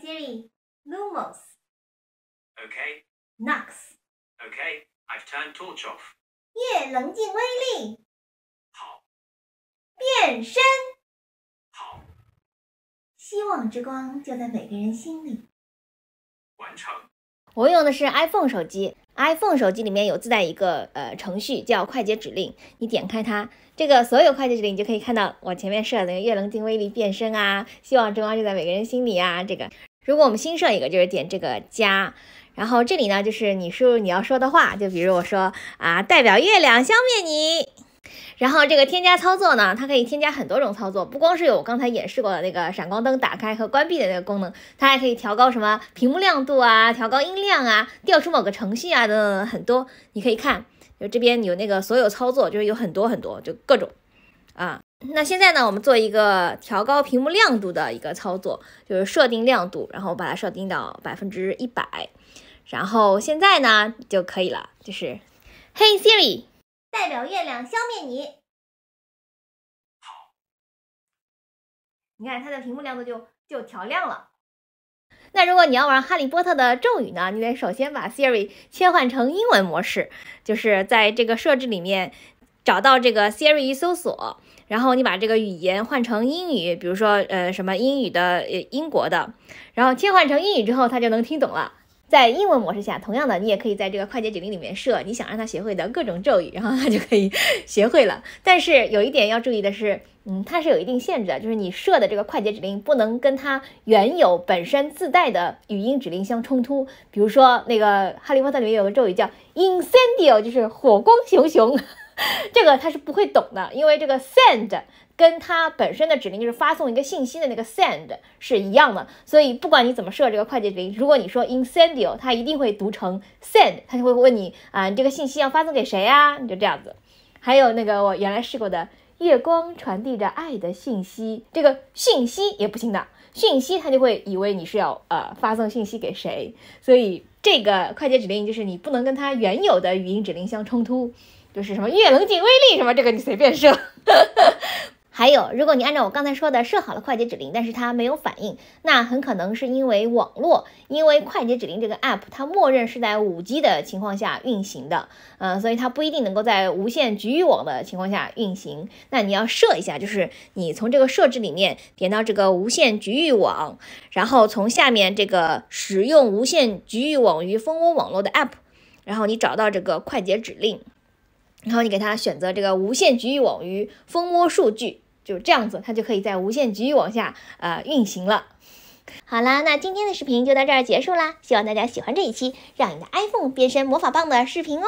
Siri, Lumos. Okay. Knox. Okay. I've turned torch off. 月棱镜威力。好。变身。好。希望之光就在每个人心里。完成。我用的是 iPhone 手机。iPhone 手机里面有自带一个呃程序叫快捷指令，你点开它，这个所有快捷指令你就可以看到我前面设的那个月棱镜威力变身啊，希望之光就在每个人心里啊。这个如果我们新设一个，就是点这个加，然后这里呢就是你输入你要说的话，就比如我说啊，代表月亮消灭你。然后这个添加操作呢，它可以添加很多种操作，不光是有我刚才演示过的那个闪光灯打开和关闭的那个功能，它还可以调高什么屏幕亮度啊，调高音量啊，调出某个程序啊等等等等很多。你可以看，就这边有那个所有操作，就是有很多很多，就各种啊。那现在呢，我们做一个调高屏幕亮度的一个操作，就是设定亮度，然后把它设定到百分之一百，然后现在呢就可以了，就是，嘿，Siri。代表月亮消灭你。你看它的屏幕亮度就就调亮了。那如果你要玩《哈利波特》的咒语呢，你得首先把 Siri 切换成英文模式，就是在这个设置里面找到这个 Siri 搜索，然后你把这个语言换成英语，比如说呃什么英语的英国的，然后切换成英语之后，它就能听懂了。在英文模式下，同样的，你也可以在这个快捷指令里面设你想让它学会的各种咒语，然后它就可以学会了。但是有一点要注意的是，嗯，它是有一定限制的，就是你设的这个快捷指令不能跟它原有本身自带的语音指令相冲突。比如说，那个《哈利波特》里面有个咒语叫 “Incendio”，就是火光熊熊，这个它是不会懂的，因为这个 s e n d 跟它本身的指令就是发送一个信息的那个 send 是一样的，所以不管你怎么设这个快捷指令，如果你说 in sendio，它一定会读成 send，它就会问你啊，你这个信息要发送给谁呀？你就这样子。还有那个我原来试过的“月光传递着爱的信息”，这个信息也不行的，信息它就会以为你是要呃发送信息给谁，所以这个快捷指令就是你不能跟它原有的语音指令相冲突，就是什么“月棱镜威力”什么这个你随便设。还有，如果你按照我刚才说的设好了快捷指令，但是它没有反应，那很可能是因为网络，因为快捷指令这个 app 它默认是在 5G 的情况下运行的，嗯，所以它不一定能够在无线局域网的情况下运行。那你要设一下，就是你从这个设置里面点到这个无线局域网，然后从下面这个使用无线局域网与蜂窝网络的 app，然后你找到这个快捷指令，然后你给它选择这个无线局域网与蜂窝数据。就这样子，它就可以在无限局域往下呃运行了。好啦，那今天的视频就到这儿结束啦，希望大家喜欢这一期让你的 iPhone 变身魔法棒的视频哦。